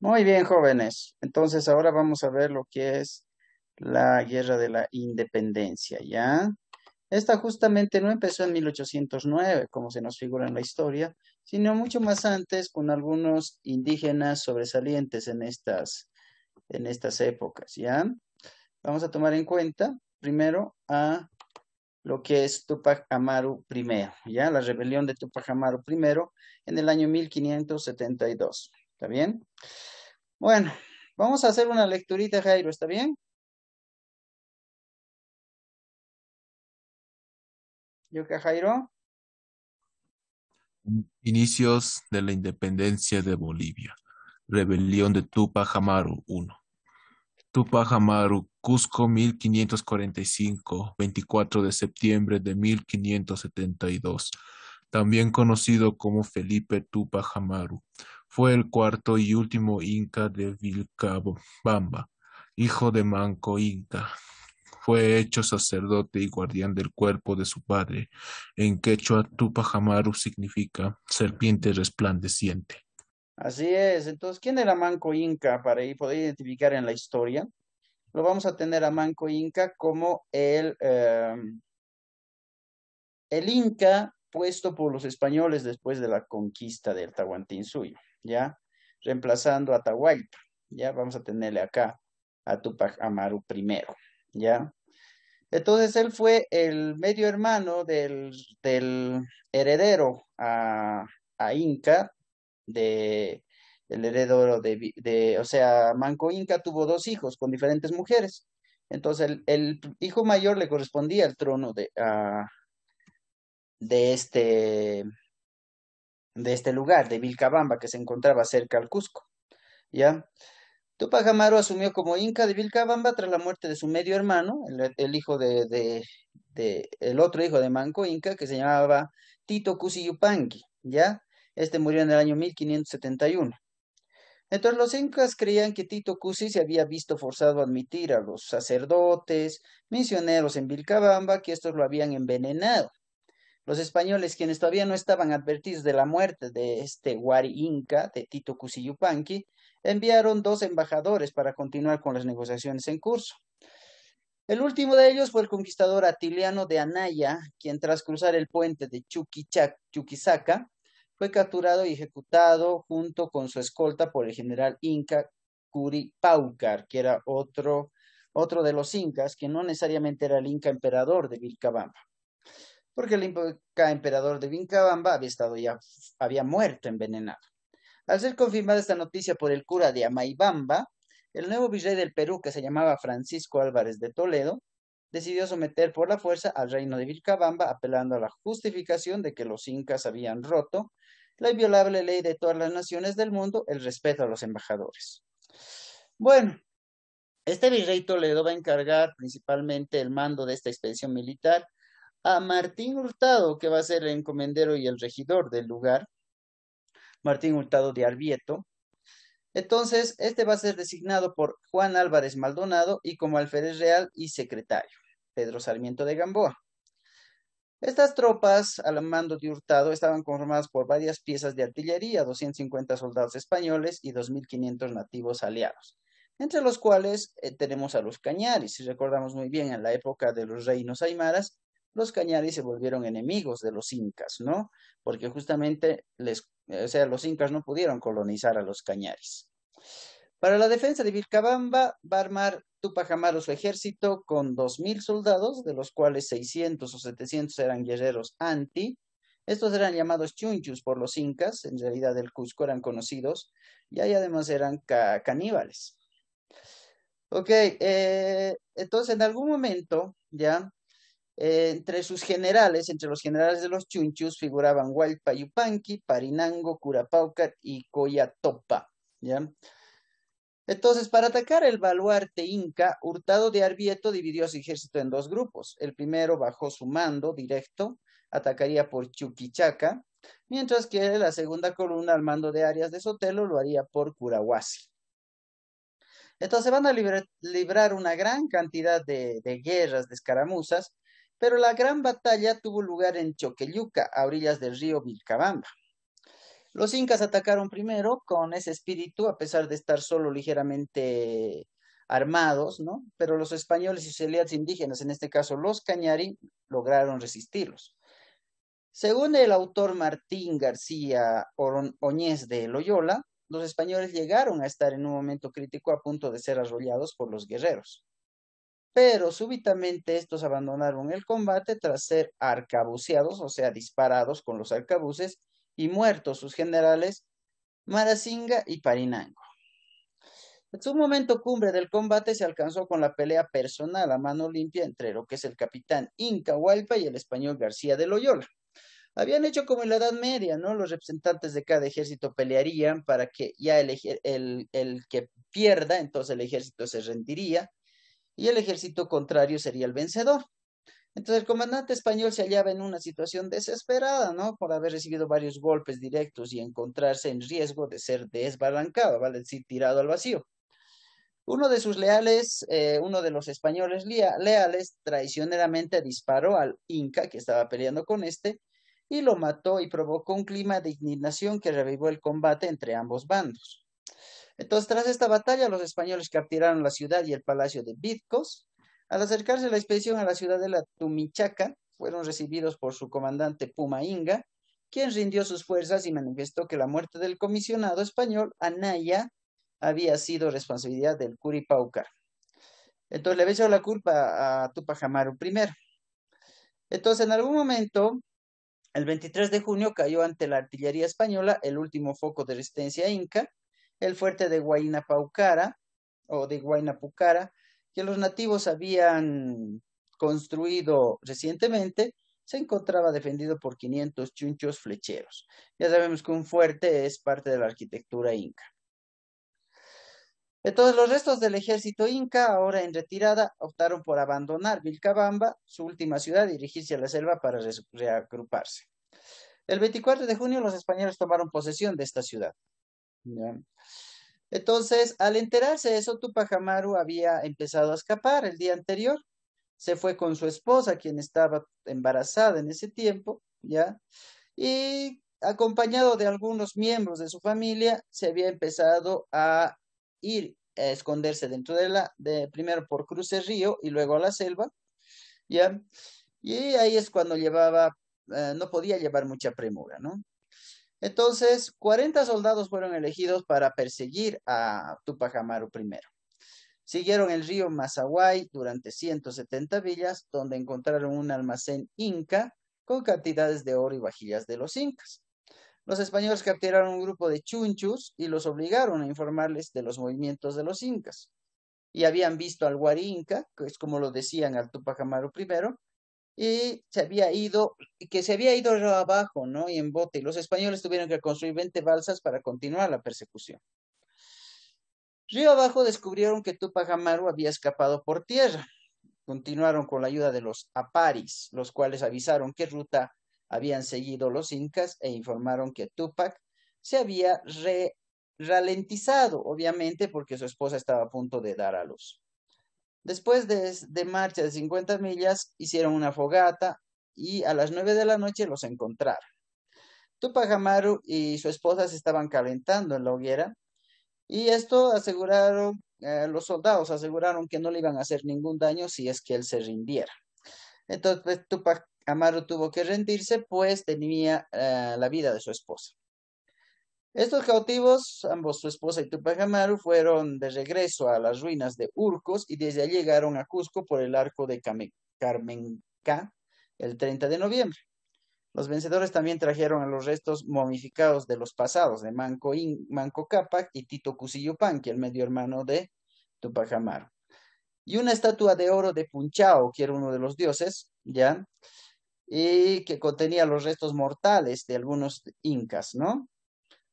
Muy bien, jóvenes. Entonces ahora vamos a ver lo que es la guerra de la independencia, ¿ya? Esta justamente no empezó en 1809, como se nos figura en la historia, sino mucho más antes con algunos indígenas sobresalientes en estas, en estas épocas, ¿ya? Vamos a tomar en cuenta primero a lo que es Tupac Amaru I, ¿ya? La rebelión de Tupac Amaru I en el año 1572, ¿está bien? Bueno, vamos a hacer una lecturita, Jairo, ¿está bien? Yuka Jairo. Inicios de la independencia de Bolivia. Rebelión de Tupac Amaru I. Tupajamaru, Cusco 1545, 24 de septiembre de 1572, también conocido como Felipe Tupajamaru, fue el cuarto y último inca de Vilcabamba, hijo de Manco Inca. Fue hecho sacerdote y guardián del cuerpo de su padre. En quechua, Tupajamaru significa serpiente resplandeciente. Así es. Entonces, ¿quién era Manco Inca para poder identificar en la historia? Lo vamos a tener a Manco Inca como el, em, el Inca puesto por los españoles después de la conquista del Tahuantinsuyo, ¿ya? Reemplazando a Tahualpa, ¿ya? Vamos a tenerle acá a Tupac Amaru primero, ¿ya? Entonces él fue el medio hermano del, del heredero a, a Inca, de el heredero de, de, o sea, Manco Inca tuvo dos hijos con diferentes mujeres. Entonces el, el hijo mayor le correspondía al trono de, ah, de este de este lugar, de Vilcabamba, que se encontraba cerca al Cusco. ¿Ya? Tupac asumió como Inca de Vilcabamba tras la muerte de su medio hermano, el, hijo de, de, de, el otro hijo de Manco Inca, que se llamaba Tito Yupanqui ¿ya? Este murió en el año 1571. Entonces los incas creían que Tito Cusi se había visto forzado a admitir a los sacerdotes, misioneros en Vilcabamba, que estos lo habían envenenado. Los españoles, quienes todavía no estaban advertidos de la muerte de este Huari Inca, de Tito Yupanqui, enviaron dos embajadores para continuar con las negociaciones en curso. El último de ellos fue el conquistador Atiliano de Anaya, quien tras cruzar el puente de Chuquisaca, fue capturado y ejecutado junto con su escolta por el general inca Curi Paucar, que era otro, otro de los incas, que no necesariamente era el inca emperador de Vilcabamba, porque el inca emperador de Vilcabamba había, estado ya, había muerto envenenado. Al ser confirmada esta noticia por el cura de Amaibamba, el nuevo virrey del Perú, que se llamaba Francisco Álvarez de Toledo, decidió someter por la fuerza al reino de Vilcabamba, apelando a la justificación de que los incas habían roto la inviolable ley de todas las naciones del mundo, el respeto a los embajadores. Bueno, este virrey le va a encargar principalmente el mando de esta expedición militar a Martín Hurtado, que va a ser el encomendero y el regidor del lugar, Martín Hurtado de Arbieto. Entonces, este va a ser designado por Juan Álvarez Maldonado y como alférez real y secretario, Pedro Sarmiento de Gamboa. Estas tropas al mando de Hurtado estaban conformadas por varias piezas de artillería, 250 soldados españoles y 2.500 nativos aliados, entre los cuales eh, tenemos a los cañaris. Si recordamos muy bien, en la época de los reinos aymaras, los cañaris se volvieron enemigos de los incas, ¿no? Porque justamente eh, o sea, los incas no pudieron colonizar a los cañaris. Para la defensa de Vilcabamba va a armar Tupac Amaru su ejército con 2.000 soldados, de los cuales 600 o 700 eran guerreros anti. Estos eran llamados chunchus por los incas, en realidad del Cusco eran conocidos, y ahí además eran caníbales. Ok, eh, entonces en algún momento, ya, eh, entre sus generales, entre los generales de los chunchus, figuraban Hualpa Yupanqui, Parinango, Curapauca y Coyatopa, ya. Entonces, para atacar el baluarte inca, Hurtado de Arbieto dividió su ejército en dos grupos. El primero bajó su mando directo, atacaría por Chuquichaca, mientras que la segunda columna al mando de Arias de Sotelo lo haría por Curahuasi. Entonces van a librar una gran cantidad de, de guerras, de escaramuzas, pero la gran batalla tuvo lugar en Choqueyuca, a orillas del río Vilcabamba. Los incas atacaron primero con ese espíritu, a pesar de estar solo ligeramente armados, ¿no? Pero los españoles y sus aliados indígenas, en este caso los cañari, lograron resistirlos. Según el autor Martín García Oñez de Loyola, los españoles llegaron a estar en un momento crítico a punto de ser arrollados por los guerreros. Pero súbitamente estos abandonaron el combate tras ser arcabuceados, o sea, disparados con los arcabuces, y muertos sus generales Marasinga y Parinango. En su momento cumbre del combate se alcanzó con la pelea personal a mano limpia entre lo que es el capitán Inca y el español García de Loyola. Habían hecho como en la Edad Media, ¿no? Los representantes de cada ejército pelearían para que ya el, el que pierda, entonces el ejército se rendiría y el ejército contrario sería el vencedor. Entonces el comandante español se hallaba en una situación desesperada, ¿no? Por haber recibido varios golpes directos y encontrarse en riesgo de ser desbarrancado, vale decir, tirado al vacío. Uno de sus leales, eh, uno de los españoles leales, traicioneramente disparó al Inca que estaba peleando con este y lo mató y provocó un clima de indignación que revivió el combate entre ambos bandos. Entonces, tras esta batalla, los españoles capturaron la ciudad y el palacio de Vidcos, al acercarse la expedición a la ciudad de la Tumichaca, fueron recibidos por su comandante Puma Inga, quien rindió sus fuerzas y manifestó que la muerte del comisionado español Anaya había sido responsabilidad del Curipaucar. Entonces le hecho la culpa a Tupajamaru Amaru I. Entonces, en algún momento, el 23 de junio cayó ante la artillería española el último foco de resistencia inca, el fuerte de Guainapaucara o de Guainapucara, que los nativos habían construido recientemente, se encontraba defendido por 500 chunchos flecheros. Ya sabemos que un fuerte es parte de la arquitectura inca. Entonces, los restos del ejército inca, ahora en retirada, optaron por abandonar Vilcabamba, su última ciudad, y dirigirse a la selva para reagruparse. El 24 de junio, los españoles tomaron posesión de esta ciudad. Entonces, al enterarse de eso, Tupajamaru había empezado a escapar el día anterior. Se fue con su esposa, quien estaba embarazada en ese tiempo, ¿ya? Y acompañado de algunos miembros de su familia, se había empezado a ir a esconderse dentro de la, de, primero por cruce Río y luego a la selva, ¿ya? Y ahí es cuando llevaba, eh, no podía llevar mucha premura, ¿no? Entonces, 40 soldados fueron elegidos para perseguir a Tupac Amaru I. Siguieron el río Mazahuay durante 170 villas, donde encontraron un almacén inca con cantidades de oro y vajillas de los incas. Los españoles capturaron un grupo de chunchus y los obligaron a informarles de los movimientos de los incas. Y habían visto al Huari Inca, que es como lo decían al Tupac Amaru I, y se había ido, que se había ido río abajo, ¿no? Y en bote, y los españoles tuvieron que construir 20 balsas para continuar la persecución. Río abajo descubrieron que Tupac Amaru había escapado por tierra. Continuaron con la ayuda de los aparis, los cuales avisaron qué ruta habían seguido los incas e informaron que Tupac se había ralentizado, obviamente porque su esposa estaba a punto de dar a luz. Después de, marcha de 50 millas, hicieron una fogata y a las 9 de la noche los encontraron. Tupac Amaru y su esposa se estaban calentando en la hoguera y esto aseguraron, eh, los soldados aseguraron que no le iban a hacer ningún daño si es que él se rindiera. Entonces Tupac Amaru tuvo que rendirse pues tenía eh, la vida de su esposa. Estos cautivos, ambos su esposa y Tupac Amaru, fueron de regreso a las ruinas de Urcos y desde allí llegaron a Cusco por el arco de Carmenca el 30 de noviembre. Los vencedores también trajeron a los restos momificados de los pasados de Manco, In, Manco Cápac y Tito que es el medio hermano de Tupac Amaru. Y una estatua de oro de Punchao, que era uno de los dioses, ¿ya? Y que contenía los restos mortales de algunos incas, ¿no?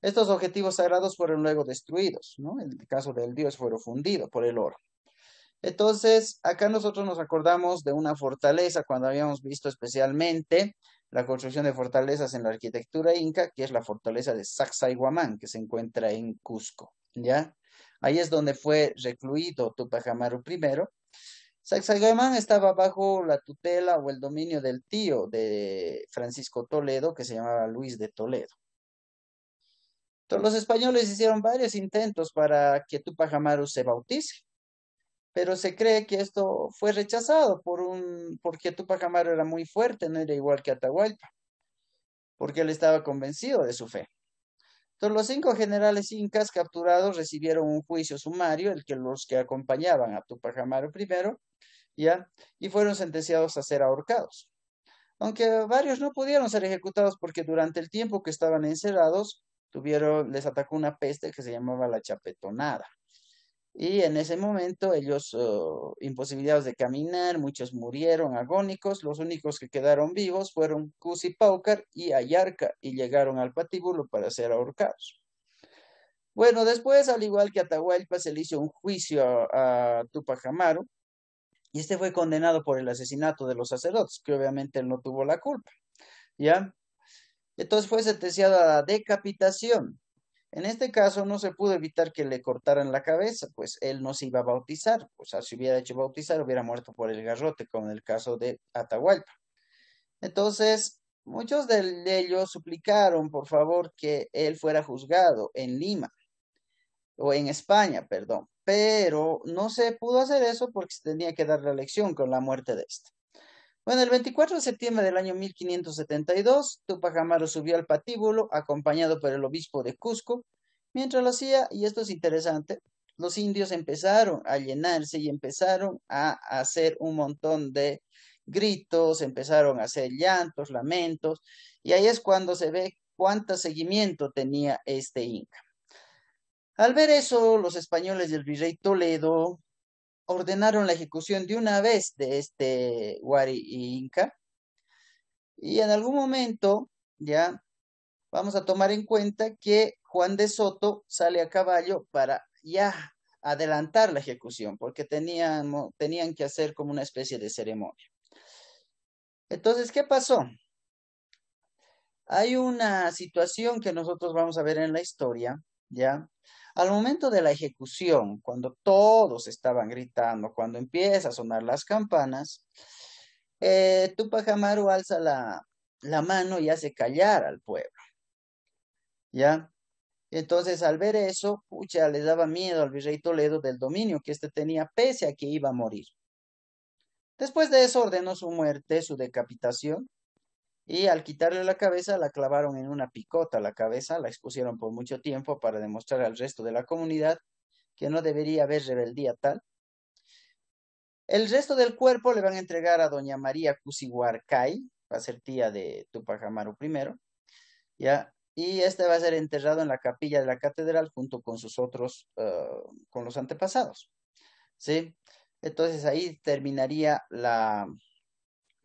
Estos objetivos sagrados fueron luego destruidos, ¿no? En el caso del dios fueron fundidos por el oro. Entonces, acá nosotros nos acordamos de una fortaleza cuando habíamos visto especialmente la construcción de fortalezas en la arquitectura inca, que es la fortaleza de Sacsayhuamán, que se encuentra en Cusco, ¿ya? Ahí es donde fue recluido Tupac Amaru I. Sacsayhuamán estaba bajo la tutela o el dominio del tío de Francisco Toledo, que se llamaba Luis de Toledo, los españoles hicieron varios intentos para que Tupac Amaru se bautice, pero se cree que esto fue rechazado por un, porque Tupac Amaru era muy fuerte, no era igual que Atahualpa, porque él estaba convencido de su fe. Entonces los cinco generales incas capturados recibieron un juicio sumario, el que los que acompañaban a Tupac Amaru primero, ¿ya? Y fueron sentenciados a ser ahorcados. Aunque varios no pudieron ser ejecutados porque durante el tiempo que estaban encerrados, tuvieron, les atacó una peste que se llamaba la chapetonada. Y en ese momento ellos, oh, imposibilitados de caminar, muchos murieron agónicos, los únicos que quedaron vivos fueron paucar y Ayarca y llegaron al patíbulo para ser ahorcados. Bueno, después, al igual que Atahualpa, se le hizo un juicio a, a Tupac Amaru y este fue condenado por el asesinato de los sacerdotes, que obviamente él no tuvo la culpa. ¿Ya? Entonces fue sentenciado a decapitación. En este caso no se pudo evitar que le cortaran la cabeza, pues él no se iba a bautizar, o sea, si hubiera hecho bautizar hubiera muerto por el garrote, como en el caso de Atahualpa. Entonces, muchos de ellos suplicaron, por favor, que él fuera juzgado en Lima, o en España, perdón, pero no se pudo hacer eso porque se tenía que dar la lección con la muerte de este. Bueno, el 24 de septiembre del año 1572, Tupac Amaru subió al patíbulo acompañado por el obispo de Cusco. Mientras lo hacía, y esto es interesante, los indios empezaron a llenarse y empezaron a hacer un montón de gritos, empezaron a hacer llantos, lamentos, y ahí es cuando se ve cuánto seguimiento tenía este Inca. Al ver eso, los españoles del virrey Toledo ordenaron la ejecución de una vez de este Wari Inca. Y en algún momento, ya, vamos a tomar en cuenta que Juan de Soto sale a caballo para ya adelantar la ejecución, porque tenían, tenían que hacer como una especie de ceremonia. Entonces, ¿qué pasó? Hay una situación que nosotros vamos a ver en la historia, ¿ya? Al momento de la ejecución, cuando todos estaban gritando, cuando empieza a sonar las campanas, eh, Tupac alza la, la mano y hace callar al pueblo. ¿Ya? Entonces, al ver eso, pucha, le daba miedo al virrey Toledo del dominio que éste tenía, pese a que iba a morir. Después de eso, ordenó su muerte, su decapitación, y al quitarle la cabeza la clavaron en una picota. La cabeza la expusieron por mucho tiempo para demostrar al resto de la comunidad que no debería haber rebeldía tal. El resto del cuerpo le van a entregar a doña María cusihuarcay va a ser tía de Tupac Amaru I, ¿ya? y este va a ser enterrado en la capilla de la catedral junto con sus otros, eh, con los antepasados. ¿sí? Entonces ahí terminaría la,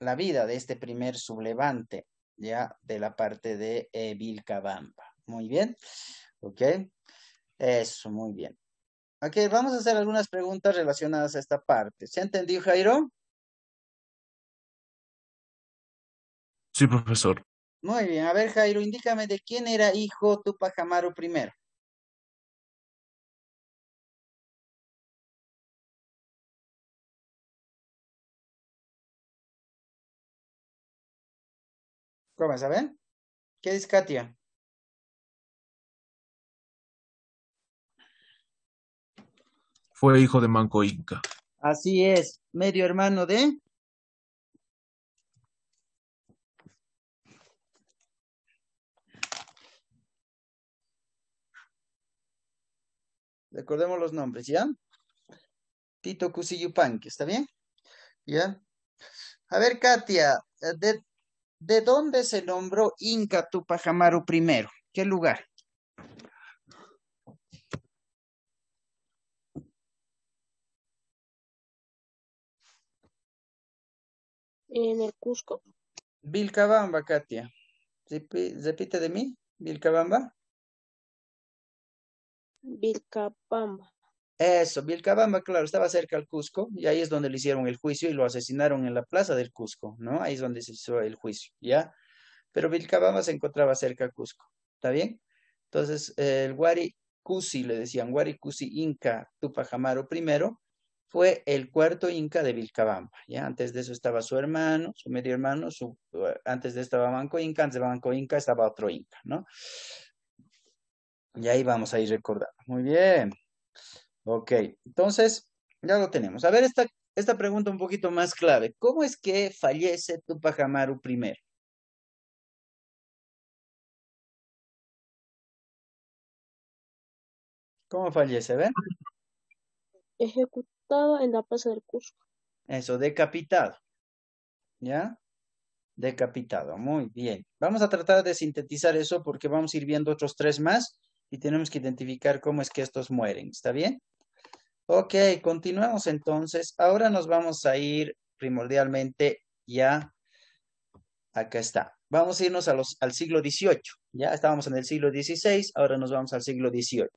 la vida de este primer sublevante, ya de la parte de eh, Vilcabamba. Muy bien, ok. Eso, muy bien. Ok, vamos a hacer algunas preguntas relacionadas a esta parte. ¿Se entendió, Jairo? Sí, profesor. Muy bien, a ver, Jairo, indícame de quién era hijo Tupac Amaru primero. A ¿saben? ¿Qué dice Katia? Fue hijo de Manco Inca. Así es, medio hermano de. Recordemos los nombres, ¿ya? Tito ¿que ¿está bien? ¿Ya? A ver, Katia, eh, de ¿de dónde se nombró Inca tu Pajamaru primero? ¿Qué lugar? En el Cusco. Vilcabamba, Katia. Repite de mí, Vilcabamba. Vilcabamba. Eso, Vilcabamba, claro, estaba cerca al Cusco y ahí es donde le hicieron el juicio y lo asesinaron en la plaza del Cusco, ¿no? Ahí es donde se hizo el juicio, ¿ya? Pero Vilcabamba se encontraba cerca al Cusco, ¿está bien? Entonces, el Waricusi, le decían Waricusi Inca Tupajamaro I, fue el cuarto Inca de Vilcabamba, ¿ya? Antes de eso estaba su hermano, su medio hermano, eh, antes de estaba Banco Inca, antes de Banco Inca estaba otro Inca, ¿no? Y ahí vamos a ir recordando. Muy bien. Ok, entonces ya lo tenemos. A ver, esta, esta pregunta un poquito más clave. ¿Cómo es que fallece Tupac Amaru primero? ¿Cómo fallece? ¿Ven? Ejecutado en la plaza del Cusco. Eso, decapitado. ¿Ya? Decapitado, muy bien. Vamos a tratar de sintetizar eso porque vamos a ir viendo otros tres más y tenemos que identificar cómo es que estos mueren. ¿Está bien? Ok, continuamos entonces. Ahora nos vamos a ir primordialmente ya. Acá está. Vamos a irnos a los, al siglo XVIII. Ya estábamos en el siglo XVI, ahora nos vamos al siglo XVIII.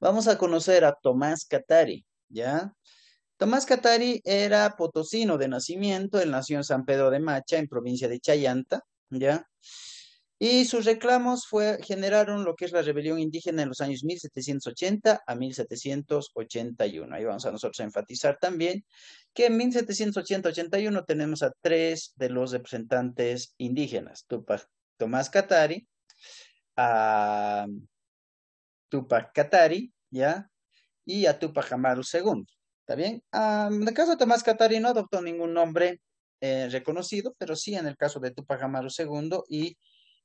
Vamos a conocer a Tomás Catari, ¿ya? Tomás Catari era potosino de nacimiento, él nació en San Pedro de Macha, en provincia de Chayanta, ¿ya? Y sus reclamos fue, generaron lo que es la rebelión indígena en los años 1780 a 1781. Ahí vamos a nosotros a enfatizar también que en 1781 tenemos a tres de los representantes indígenas, Tupac Tomás Katari, a Tupac Katari, ¿ya? Y a Tupac Amaru II. ¿Está bien? en el caso de Tomás Katari no adoptó ningún nombre eh, reconocido, pero sí en el caso de Tupac Amaru II y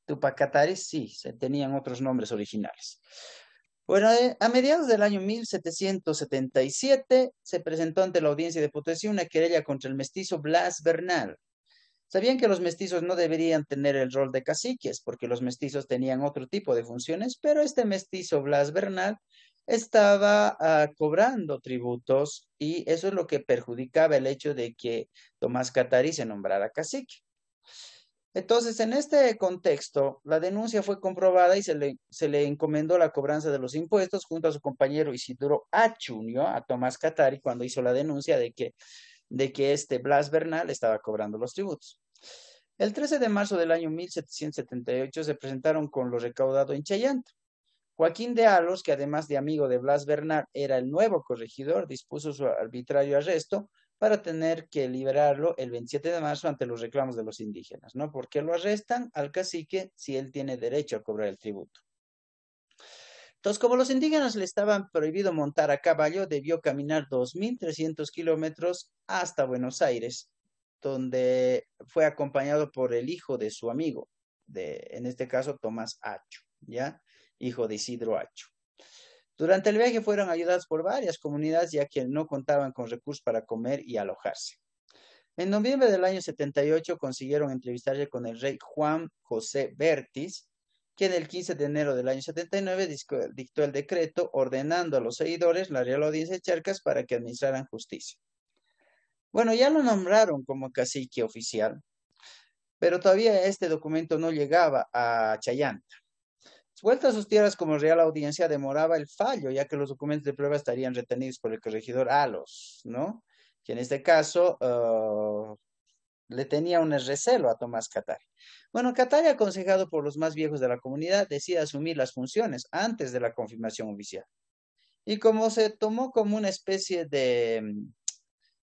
Tupacataris sí, se tenían otros nombres originales. Bueno, eh, a mediados del año 1777 se presentó ante la audiencia de Potosí una querella contra el mestizo Blas Bernal. Sabían que los mestizos no deberían tener el rol de caciques, porque los mestizos tenían otro tipo de funciones, pero este mestizo Blas Bernal estaba ah, cobrando tributos y eso es lo que perjudicaba el hecho de que Tomás Catari se nombrara cacique. Entonces, en este contexto, la denuncia fue comprobada y se le, se le encomendó la cobranza de los impuestos junto a su compañero Isidro Achunio, a Tomás Catari, cuando hizo la denuncia de que, de que este Blas Bernal estaba cobrando los tributos. El 13 de marzo del año 1778 se presentaron con lo recaudado en Chayanta. Joaquín de Alos, que además de amigo de Blas Bernal era el nuevo corregidor, dispuso su arbitrario arresto para tener que liberarlo el 27 de marzo ante los reclamos de los indígenas, ¿no? Porque lo arrestan al cacique si él tiene derecho a cobrar el tributo. Entonces, como los indígenas le estaban prohibido montar a caballo, debió caminar 2.300 kilómetros hasta Buenos Aires, donde fue acompañado por el hijo de su amigo, de, en este caso Tomás Acho, ¿ya? Hijo de Isidro Acho. Durante el viaje fueron ayudadas por varias comunidades ya que no contaban con recursos para comer y alojarse. En noviembre del año 78 consiguieron entrevistarse con el rey Juan José Bertis, quien el 15 de enero del año 79 dictó el decreto ordenando a los seguidores la Real Audiencia de Charcas para que administraran justicia. Bueno, ya lo nombraron como cacique oficial, pero todavía este documento no llegaba a Chayanta. Vuelta a sus tierras como Real Audiencia demoraba el fallo, ya que los documentos de prueba estarían retenidos por el corregidor Alos, ¿no? Que en este caso uh, le tenía un recelo a Tomás Catari. Bueno, Catar, aconsejado por los más viejos de la comunidad, decide asumir las funciones antes de la confirmación oficial. Y como se tomó como una especie de, mm,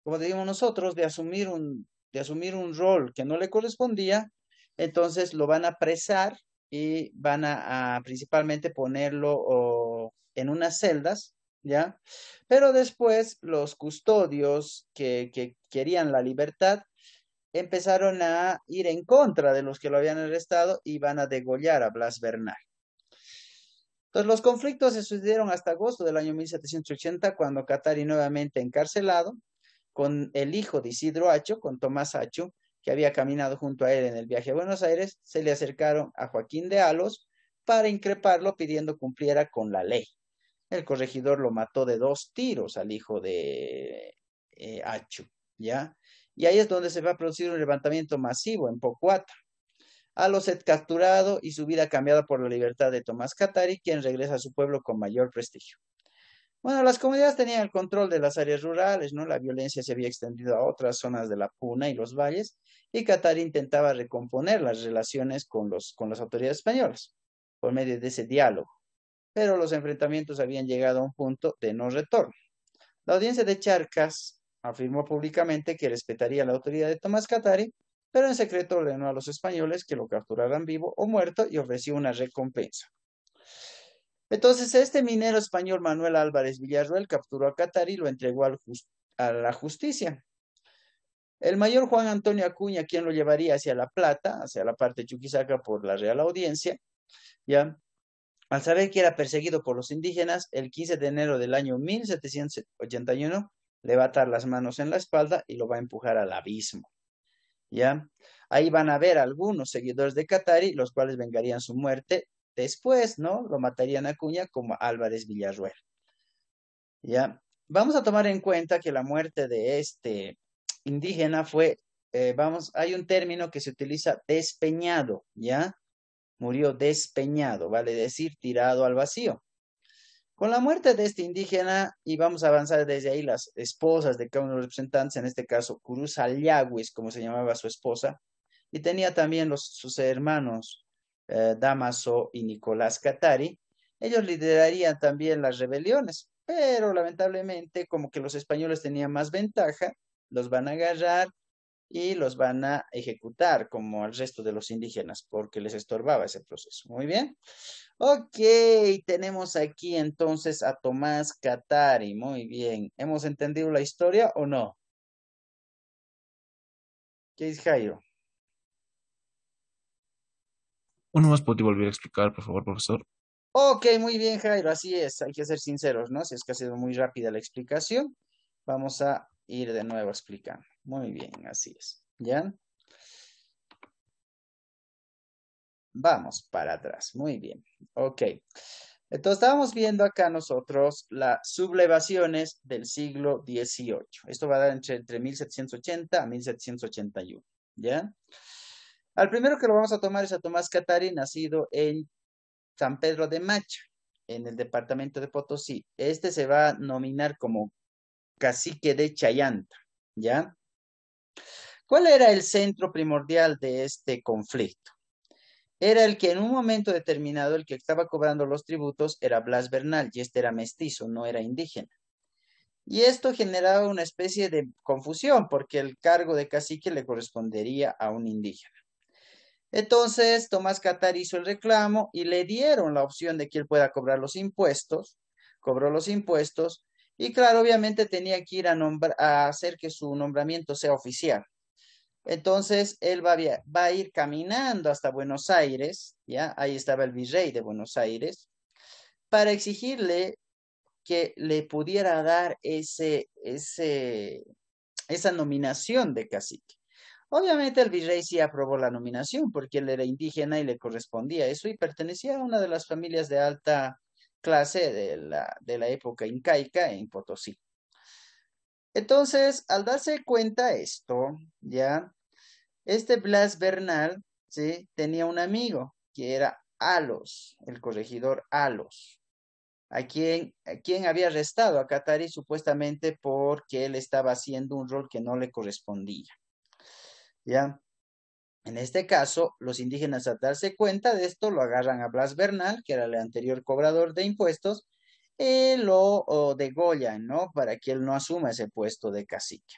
como decimos nosotros, de asumir un, de asumir un rol que no le correspondía, entonces lo van a apresar y van a, principalmente ponerlo en unas celdas, ¿ya? Pero después los custodios que, querían la libertad empezaron a ir en contra de los que lo habían arrestado y van a degollar a Blas Bernal. Entonces, los conflictos se sucedieron hasta agosto del año 1780, cuando Catari nuevamente encarcelado, con el hijo de Isidro Acho, con Tomás Acho, había caminado junto a él en el viaje a Buenos Aires, se le acercaron a Joaquín de Alos para increparlo pidiendo cumpliera con la ley. El corregidor lo mató de dos tiros al hijo de eh, ¿ya? Y ahí es donde se va a producir un levantamiento masivo en Pocuata. es capturado y su vida cambiada por la libertad de Tomás Catari, quien regresa a su pueblo con mayor prestigio. Bueno, las comunidades tenían el control de las áreas rurales, ¿no? La violencia se había extendido a otras zonas de la Puna y los valles, y Qatar intentaba recomponer las relaciones con, con las autoridades españolas por medio de ese diálogo. Pero los enfrentamientos habían llegado a un punto de no retorno. La audiencia de Charcas afirmó públicamente que respetaría la autoridad de Tomás Qatari, pero en secreto ordenó a los españoles que lo capturaran vivo o muerto y ofreció una recompensa. Entonces, este minero español Manuel Álvarez Villarroel capturó a Catari y lo entregó a la justicia. El mayor Juan Antonio Acuña, quien lo llevaría hacia La Plata, hacia la parte de Chuquisaca por la Real Audiencia, ya al saber que era perseguido por los indígenas, el 15 de enero del año 1781 le va a atar las manos en la espalda y lo va a empujar al abismo. ¿Ya? Ahí van a ver algunos seguidores de Qatari, los cuales vengarían su muerte Después, ¿no? Lo matarían a cuña como Álvarez Villarruel. ¿Ya? Vamos a tomar en cuenta que la muerte de este indígena fue, eh, vamos, hay un término que se utiliza despeñado, ¿ya? Murió despeñado, vale decir, tirado al vacío. Con la muerte de este indígena, y vamos a avanzar desde ahí, las esposas de cada uno de los representantes, en este caso Cruz Aliaguis, como se llamaba su esposa, y tenía también los, sus hermanos, eh, Damaso y Nicolás Catari. Ellos liderarían también las rebeliones, pero lamentablemente como que los españoles tenían más ventaja, los van a agarrar y los van a ejecutar como al resto de los indígenas porque les estorbaba ese proceso. Muy bien. Ok, tenemos aquí entonces a Tomás Catari. Muy bien. ¿Hemos entendido la historia o no? ¿Qué es Jairo? no más podido volver a explicar, por favor, profesor? Ok, muy bien, Jairo, así es, hay que ser sinceros, ¿no? Si es que ha sido muy rápida la explicación, vamos a ir de nuevo explicando. Muy bien, así es, ¿ya? Vamos para atrás, muy bien, ok. Entonces, estábamos viendo acá nosotros las sublevaciones del siglo XVIII. Esto va a dar entre, entre 1780 a 1781, ¿ya? Al primero que lo vamos a tomar es a Tomás Catari, nacido en San Pedro de Macha, en el departamento de Potosí. Este se va a nominar como cacique de Chayanta, ¿ya? ¿Cuál era el centro primordial de este conflicto? Era el que en un momento determinado el que estaba cobrando los tributos era Blas Bernal, y este era mestizo, no era indígena. Y esto generaba una especie de confusión, porque el cargo de cacique le correspondería a un indígena. Entonces, Tomás Catar hizo el reclamo y le dieron la opción de que él pueda cobrar los impuestos, cobró los impuestos y claro, obviamente tenía que ir a, hacer que su nombramiento sea oficial. Entonces, él va a, ir caminando hasta Buenos Aires, ya, ahí estaba el virrey de Buenos Aires, para exigirle que le pudiera dar ese, ese, esa nominación de cacique. Obviamente el virrey sí aprobó la nominación porque él era indígena y le correspondía eso y pertenecía a una de las familias de alta clase de la, de la época incaica en Potosí. Entonces, al darse cuenta esto, ya, este Blas Bernal, ¿sí? Tenía un amigo que era Alos, el corregidor Alos, a quien, a quien había arrestado a Catari supuestamente porque él estaba haciendo un rol que no le correspondía. ¿ya? En este caso, los indígenas a darse cuenta de esto lo agarran a Blas Bernal, que era el anterior cobrador de impuestos, y lo degollan, ¿no? Para que él no asuma ese puesto de cacique.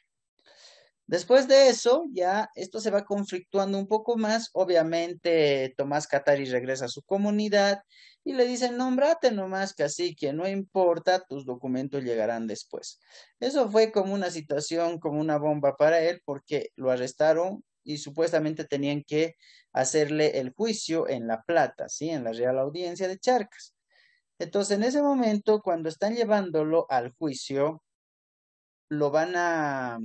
Después de eso, ya esto se va conflictuando un poco más. Obviamente, Tomás Catari regresa a su comunidad y le dicen, nombrate nomás que no importa, tus documentos llegarán después. Eso fue como una situación, como una bomba para él, porque lo arrestaron y supuestamente tenían que hacerle el juicio en La Plata, ¿sí? En la Real Audiencia de Charcas. Entonces, en ese momento, cuando están llevándolo al juicio, lo van a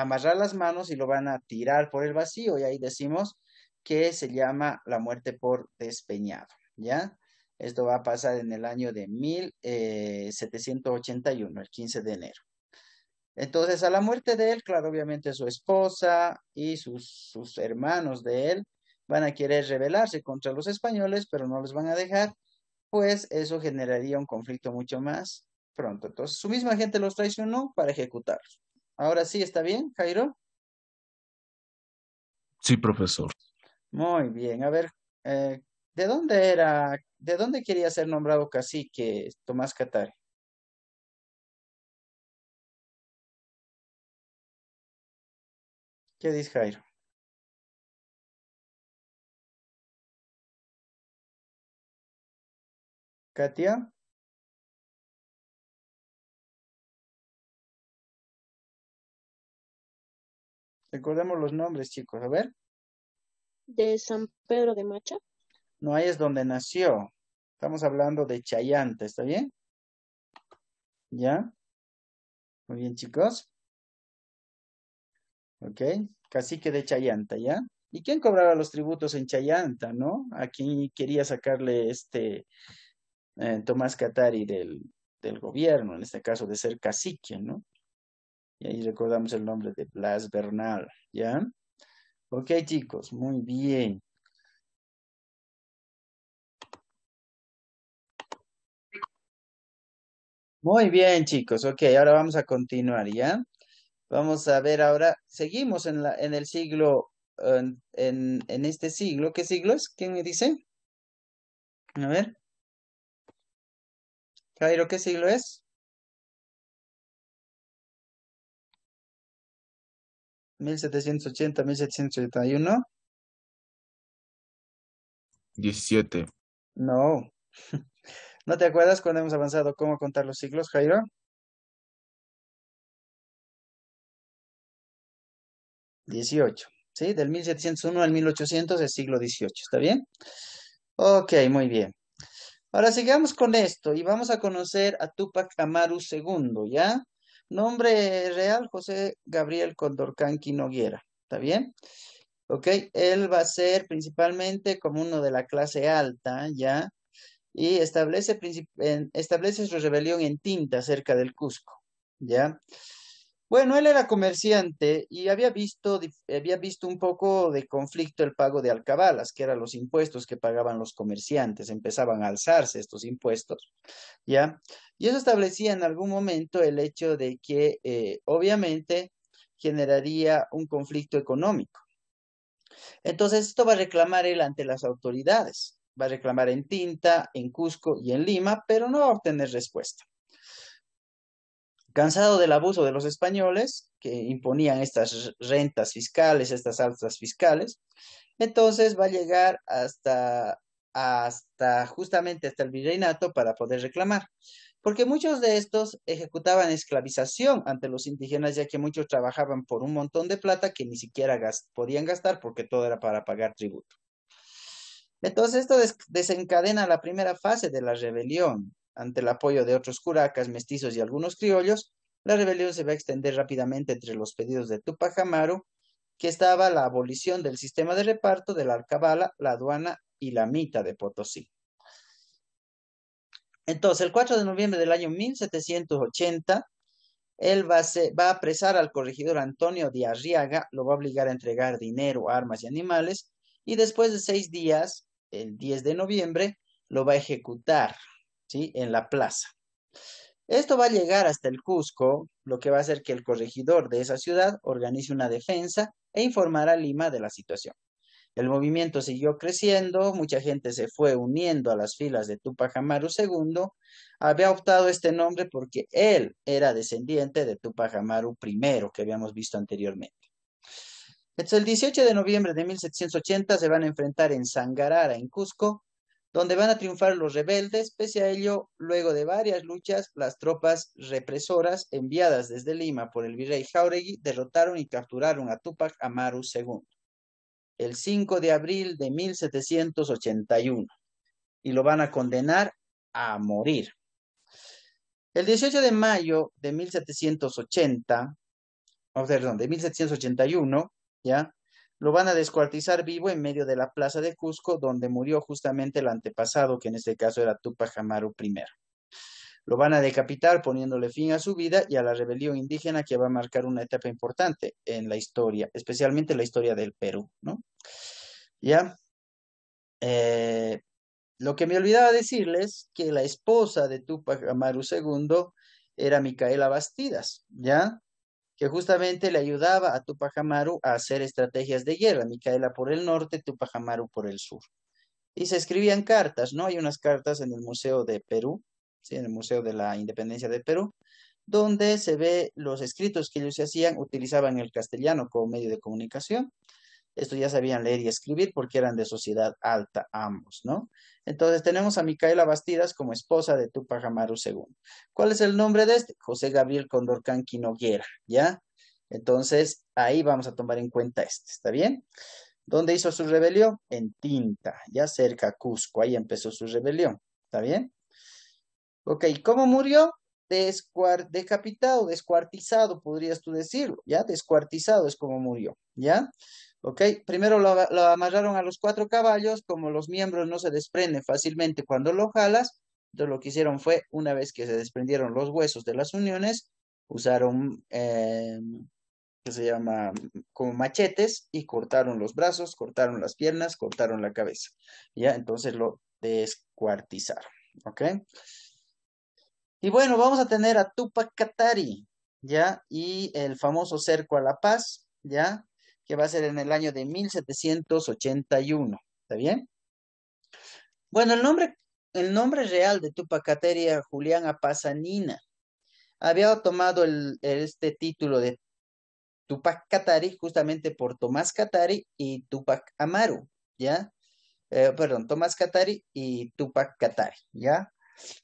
amarrar las manos y lo van a tirar por el vacío y ahí decimos que se llama la muerte por despeñado, ¿ya? Esto va a pasar en el año de 1781, eh, el 15 de enero. Entonces, a la muerte de él, claro, obviamente su esposa y sus, sus hermanos de él van a querer rebelarse contra los españoles, pero no los van a dejar, pues eso generaría un conflicto mucho más pronto. Entonces, su misma gente los traicionó para ejecutarlos. Ahora sí, ¿está bien, Jairo? Sí, profesor. Muy bien. A ver, eh, ¿de dónde era, de dónde quería ser nombrado cacique Tomás Catare? ¿Qué dice Jairo? Katia. Recordemos los nombres, chicos, a ver. De San Pedro de Macha. No, ahí es donde nació. Estamos hablando de Chayanta, ¿está bien? ¿Ya? Muy bien, chicos. Ok, cacique de Chayanta, ¿ya? ¿Y quién cobraba los tributos en Chayanta, no? Aquí quería sacarle este eh, Tomás Catari del, del gobierno, en este caso de ser cacique, ¿no? Y ahí recordamos el nombre de Blas Bernal, ¿ya? Ok, chicos, muy bien. Muy bien, chicos. Ok, ahora vamos a continuar, ¿ya? Vamos a ver ahora, seguimos en, la, en el siglo, en, en, en este siglo. ¿Qué siglo es? ¿Quién me dice? A ver. Cairo, ¿qué siglo es? 1780, 1781. 17. No. ¿No te acuerdas cuando hemos avanzado cómo contar los siglos, Jairo? 18 ¿Sí? Del 1701 al 1800 es siglo XVIII. ¿Está bien? Ok, muy bien. Ahora sigamos con esto y vamos a conocer a Tupac Amaru II, ¿ya? Nombre real, José Gabriel Condorcanqui Noguera, ¿está bien? Ok, él va a ser principalmente como uno de la clase alta, ¿ya? Y establece, establece su rebelión en tinta cerca del Cusco, ¿ya? Bueno, él era comerciante y había visto, había visto un poco de conflicto el pago de alcabalas, que eran los impuestos que pagaban los comerciantes, empezaban a alzarse estos impuestos, ¿ya? Y eso establecía en algún momento el hecho de que eh, obviamente generaría un conflicto económico. Entonces, esto va a reclamar él ante las autoridades, va a reclamar en Tinta, en Cusco y en Lima, pero no va a obtener respuesta. Cansado del abuso de los españoles que imponían estas rentas fiscales, estas altas fiscales, entonces va a llegar hasta, hasta justamente hasta el virreinato para poder reclamar porque muchos de estos ejecutaban esclavización ante los indígenas, ya que muchos trabajaban por un montón de plata que ni siquiera podían gastar porque todo era para pagar tributo. Entonces esto desencadena la primera fase de la rebelión, ante el apoyo de otros curacas, mestizos y algunos criollos, la rebelión se va a extender rápidamente entre los pedidos de Tupac que estaba la abolición del sistema de reparto de la alcabala, la aduana y la mita de Potosí. Entonces, el 4 de noviembre del año 1780, él va a, va a apresar al corregidor Antonio de Arriaga, lo va a obligar a entregar dinero, armas y animales, y después de seis días, el 10 de noviembre, lo va a ejecutar en la plaza. Esto va a llegar hasta el Cusco, lo que va a hacer que el corregidor de esa ciudad organice una defensa e informará a Lima de la situación. El movimiento siguió creciendo, mucha gente se fue uniendo a las filas de Tupac Amaru II. Había optado este nombre porque él era descendiente de Tupac Amaru I, que habíamos visto anteriormente. el 18 de noviembre de 1780 se van a enfrentar en Sangarara, en Cusco, donde van a triunfar los rebeldes, pese a ello, luego de varias luchas, las tropas represoras enviadas desde Lima por el virrey Jauregui derrotaron y capturaron a Tupac Amaru II el 5 de abril de 1781 y lo van a condenar a morir. El 18 de mayo de 1780, perdón, de 1781, ¿ya? Lo van a descuartizar vivo en medio de la plaza de Cusco, donde murió justamente el antepasado, que en este caso era Tupac Amaru I. Lo van a decapitar poniéndole fin a su vida y a la rebelión indígena que va a marcar una etapa importante en la historia, especialmente la historia del Perú, ¿no? Ya. Eh, lo que me olvidaba decirles que la esposa de Tupac Amaru II era Micaela Bastidas, ¿ya? que justamente le ayudaba a Tupajamaru a hacer estrategias de guerra, Micaela por el norte, Tupajamaru por el sur. Y se escribían cartas, ¿no? Hay unas cartas en el Museo de Perú, ¿sí? en el Museo de la Independencia de Perú, donde se ve los escritos que ellos hacían, utilizaban el castellano como medio de comunicación. Estos ya sabían leer y escribir porque eran de sociedad alta ambos, ¿no? Entonces tenemos a Micaela Bastidas como esposa de Tupac Amaru II. ¿Cuál es el nombre de este? José Gabriel Condorcán Quinoguera, ¿ya? Entonces ahí vamos a tomar en cuenta este, ¿está bien? ¿Dónde hizo su rebelión? En Tinta, ya cerca a Cusco, ahí empezó su rebelión, ¿está bien? Ok, ¿cómo murió? decapitado, descuartizado, podrías tú decirlo, ¿ya? Descuartizado es como murió, ¿ya? ¿ok? Primero lo, amarraron a los cuatro caballos, como los miembros no se desprenden fácilmente cuando lo jalas, entonces lo que hicieron fue, una vez que se desprendieron los huesos de las uniones, usaron, em, que se llama, como machetes y cortaron los brazos, cortaron las piernas, cortaron la cabeza, ¿ya? Entonces lo descuartizaron, ¿ok? Y bueno, vamos a tener a Tupac Katari, ¿ya? Y el famoso cerco a la paz, ¿ya? que va a ser en el año de 1781. ¿Está bien? Bueno, el nombre, el nombre real de Tupac era Julián Apasanina. Había tomado este título de Tupac Katari justamente por Tomás Katari y Tupac Amaru, ¿ya? Eh, perdón, Tomás Katari y Tupac Katari, ¿ya?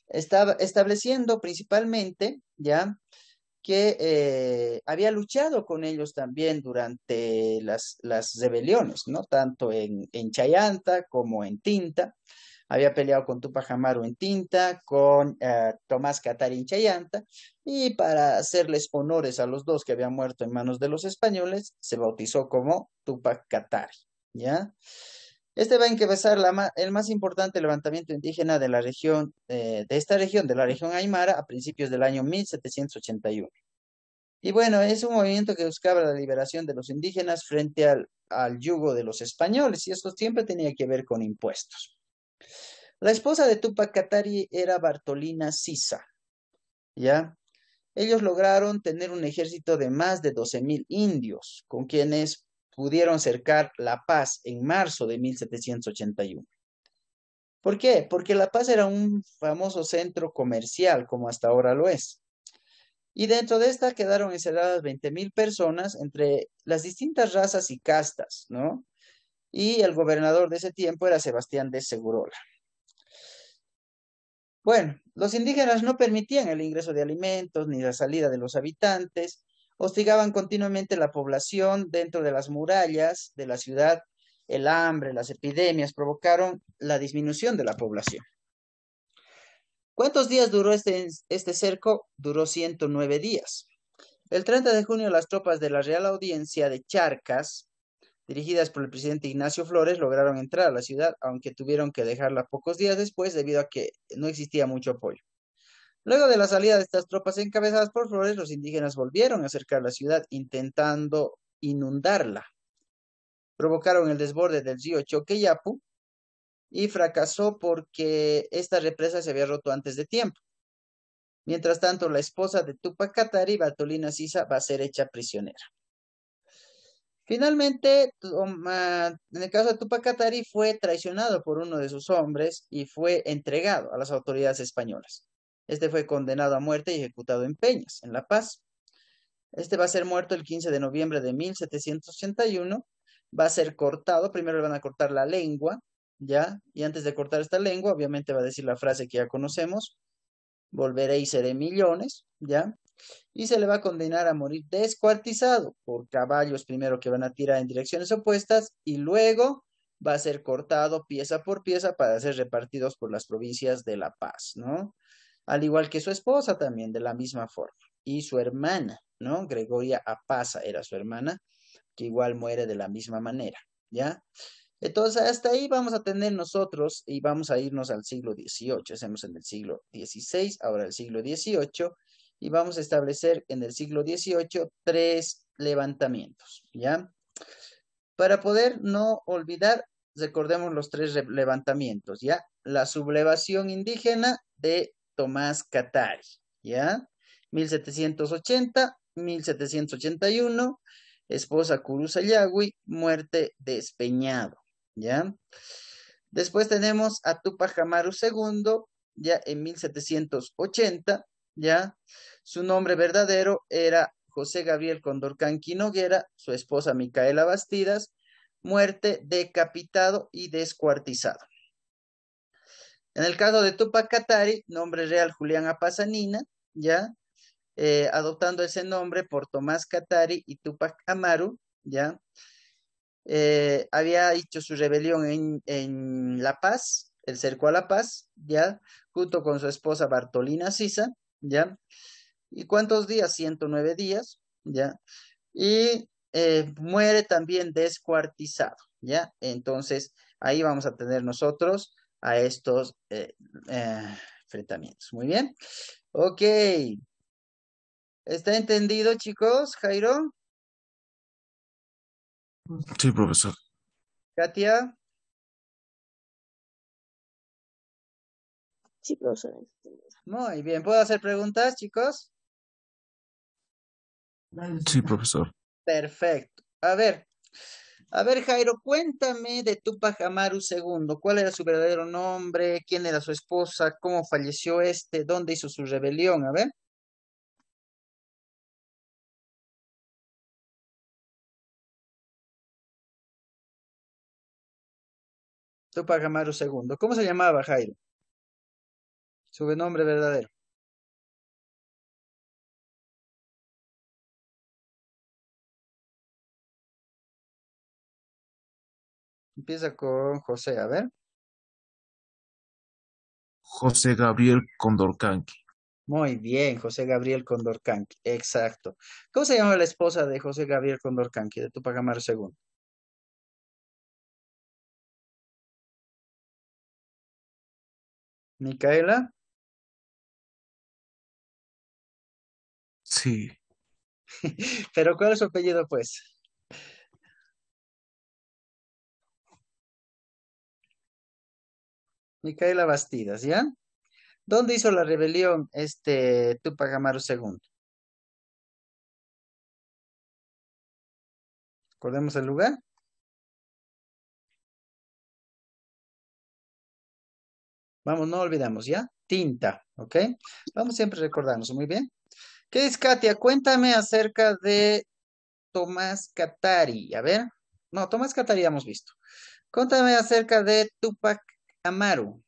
Estaba estableciendo principalmente, ¿ya? que eh, había luchado con ellos también durante las, las rebeliones, ¿no? Tanto en, en, Chayanta como en Tinta. Había peleado con Tupac Amaru en Tinta, con eh, Tomás Catari en Chayanta, y para hacerles honores a los dos que habían muerto en manos de los españoles, se bautizó como Tupac Catari, ¿ya? Este va a encabezar el más importante levantamiento indígena de la región, eh, de esta región, de la región Aymara, a principios del año 1781. Y bueno, es un movimiento que buscaba la liberación de los indígenas frente al, yugo de los españoles, y esto siempre tenía que ver con impuestos. La esposa de Tupac Katari era Bartolina Sisa, ¿ya? Ellos lograron tener un ejército de más de 12.000 indios, con quienes pudieron cercar La Paz en marzo de 1781. ¿Por qué? Porque La Paz era un famoso centro comercial, como hasta ahora lo es. Y dentro de esta quedaron encerradas 20.000 personas entre las distintas razas y castas, ¿no? Y el gobernador de ese tiempo era Sebastián de Segurola. Bueno, los indígenas no permitían el ingreso de alimentos ni la salida de los habitantes, Hostigaban continuamente la población dentro de las murallas de la ciudad. El hambre, las epidemias provocaron la disminución de la población. ¿Cuántos días duró este, este cerco? Duró 109 días. El 30 de junio las tropas de la Real Audiencia de Charcas, dirigidas por el presidente Ignacio Flores, lograron entrar a la ciudad, aunque tuvieron que dejarla pocos días después debido a que no existía mucho apoyo. Luego de la salida de estas tropas encabezadas por Flores, los indígenas volvieron a acercar la ciudad intentando inundarla. Provocaron el desborde del río Choqueyapu y fracasó porque esta represa se había roto antes de tiempo. Mientras tanto, la esposa de Tupacatari, Batolina Sisa, va a ser hecha prisionera. Finalmente, en el caso de Tupac fue traicionado por uno de sus hombres y fue entregado a las autoridades españolas. Este fue condenado a muerte y ejecutado en Peñas, en La Paz. Este va a ser muerto el 15 de noviembre de 1781. Va a ser cortado. Primero le van a cortar la lengua, ¿ya? Y antes de cortar esta lengua, obviamente va a decir la frase que ya conocemos. Volveré y seré millones, ¿ya? Y se le va a condenar a morir descuartizado por caballos primero que van a tirar en direcciones opuestas y luego va a ser cortado pieza por pieza para ser repartidos por las provincias de La Paz, ¿no? al igual que su esposa también de la misma forma, y su hermana, ¿no? Gregoria Apaza era su hermana, que igual muere de la misma manera, ¿ya? Entonces, hasta ahí vamos a tener nosotros y vamos a irnos al siglo XVIII, hacemos en el siglo XVI, ahora el siglo XVIII, y vamos a establecer en el siglo XVIII tres levantamientos, ¿ya? Para poder no olvidar, recordemos los tres levantamientos, ¿ya? La sublevación indígena de Tomás Catari, ¿ya? 1780, 1781, esposa Curusa Yagui, muerte despeñado, ¿ya? Después tenemos a Tupac Amaru II, ya en 1780, ¿ya? Su nombre verdadero era José Gabriel Condorcán Quinoguera, su esposa Micaela Bastidas, muerte decapitado y descuartizado. En el caso de Tupac Katari, nombre real Julián Apasanina, ¿ya? Eh, adoptando ese nombre por Tomás Katari y Tupac Amaru, ¿ya? Eh, había hecho su rebelión en, La Paz, el cerco a La Paz, ¿ya? Junto con su esposa Bartolina Sisa, ¿ya? ¿Y cuántos días? 109 días, ¿ya? Y eh, muere también descuartizado, ¿ya? Entonces, ahí vamos a tener nosotros a estos eh, eh, enfrentamientos. Muy bien. Ok. ¿Está entendido, chicos? Jairo. Sí, profesor. Katia. Sí, profesor. Muy bien. ¿Puedo hacer preguntas, chicos? Sí, profesor. Perfecto. A ver, a ver, Jairo, cuéntame de Tupac Amaru II. ¿Cuál era su verdadero nombre? ¿Quién era su esposa? ¿Cómo falleció este? ¿Dónde hizo su rebelión? A ver. Tupac Amaru II. ¿Cómo se llamaba Jairo? Su nombre verdadero. Empieza con José, a ver. José Gabriel Condorcanqui. Muy bien, José Gabriel Condorcanqui, exacto. ¿Cómo se llama la esposa de José Gabriel Condorcanqui, de Tupac Amaru II? ¿Micaela? Sí. ¿Pero cuál es su apellido, pues? Micaela Bastidas, ¿ya? ¿Dónde hizo la rebelión este Tupac Amaru II? ¿Recordemos el lugar? Vamos, no olvidamos, ¿ya? Tinta, ¿ok? Vamos siempre a recordarnos, muy bien. ¿Qué es, Katia? Cuéntame acerca de Tomás Catari, a ver. No, Tomás Catari ya hemos visto. Cuéntame acerca de Tupac Amaru.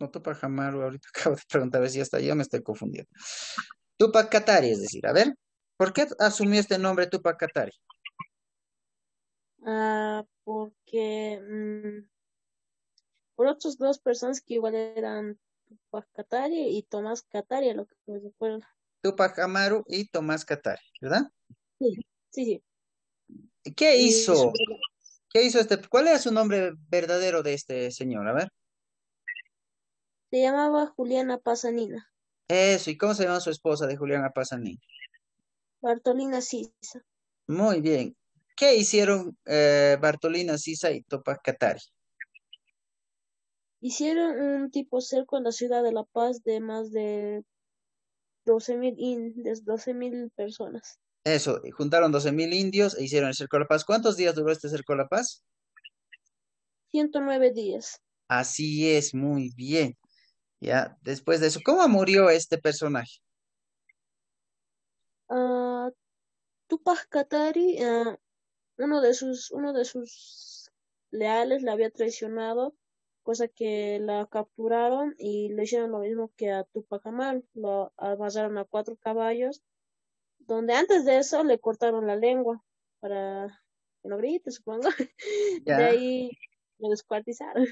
No Tupac Amaru, ahorita acabo de preguntar a ver si hasta yo me estoy confundiendo. Tupac Katari, es decir, a ver, ¿por qué asumió este nombre Tupac Katari? Ah, porque mm, por otras dos personas que igual eran Tupac Katari y Tomás Katari, lo que me recuerdo. Tupac Amaru y Tomás Katari, ¿verdad? Sí, sí, sí. ¿Qué hizo? ¿Qué hizo este? ¿Cuál era su nombre verdadero de este señor? A ver. Se llamaba Juliana Pasanina. Eso, ¿y cómo se llama su esposa de Juliana Pasanina? Bartolina Sisa. Muy bien. ¿Qué hicieron eh, Bartolina Sisa y Topa Katari? Hicieron un tipo cerco en la ciudad de La Paz de más de 12.000 mil personas. Eso, juntaron 12.000 indios e hicieron el Cerco de la Paz. ¿Cuántos días duró este Cerco de la Paz? 109 días. Así es, muy bien. Ya, después de eso, ¿cómo murió este personaje? Ah, Tupac Katari, ah, uno, de sus, uno de sus leales le había traicionado, cosa que la capturaron y le hicieron lo mismo que a Tupac Amal, lo avanzaron a cuatro caballos donde antes de eso le cortaron la lengua para que no grite, supongo. Y De ahí lo descuartizaron.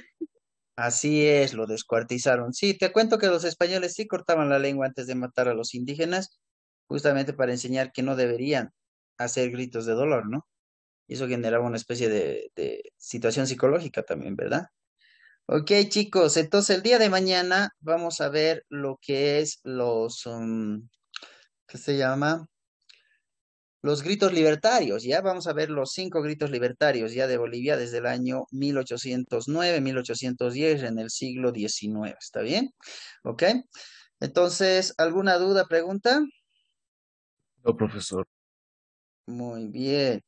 Así es, lo descuartizaron. Sí, te cuento que los españoles sí cortaban la lengua antes de matar a los indígenas, justamente para enseñar que no deberían hacer gritos de dolor, ¿no? Y eso generaba una especie de, situación psicológica también, ¿verdad? Ok, chicos, entonces el día de mañana vamos a ver lo que es los, um, ¿qué se llama? los gritos libertarios. Ya vamos a ver los cinco gritos libertarios ya de Bolivia desde el año 1809, 1810, en el siglo XIX. ¿Está bien? ¿Ok? Entonces, ¿alguna duda, pregunta? No, profesor. Muy bien.